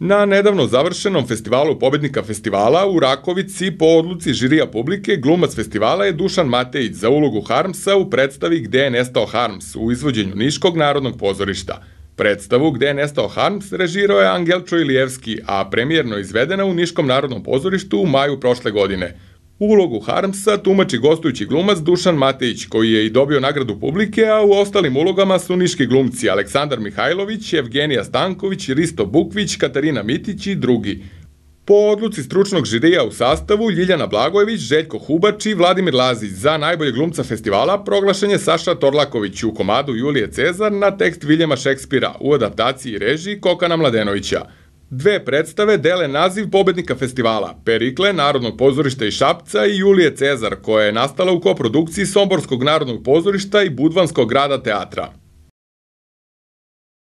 Na nedavno završenom festivalu pobednika festivala u Rakovici po odluci žirija publike glumac festivala je Dušan Matejić za ulogu Harmsa u predstavi Gde je nestao Harms u izvođenju Niškog narodnog pozorišta. Predstavu Gde je nestao Harms režirao je Angel Čojlijevski, a premijerno izvedena u Niškom narodnom pozorištu u maju prošle godine – Ulogu Harmsa tumači gostujući glumac Dušan Matejić, koji je i dobio nagradu publike, a u ostalim ulogama su niški glumci Aleksandar Mihajlović, Evgenija Stanković, Risto Bukvić, Katarina Mitić i drugi. Po odluci stručnog žirija u sastavu, Ljiljana Blagojević, Željko Hubač i Vladimir Lazić za najbolje glumca festivala proglašen je Saša Torlaković u komadu Julije Cezar na tekst Viljema Šekspira u adaptaciji režiji Kokana Mladenovića. Dve predstave dele naziv pobednika festivala, Perikle, Narodnog pozorišta i Šapca i Julije Cezar, koja je nastala u koprodukciji Somborskog narodnog pozorišta i Budvanskog grada teatra.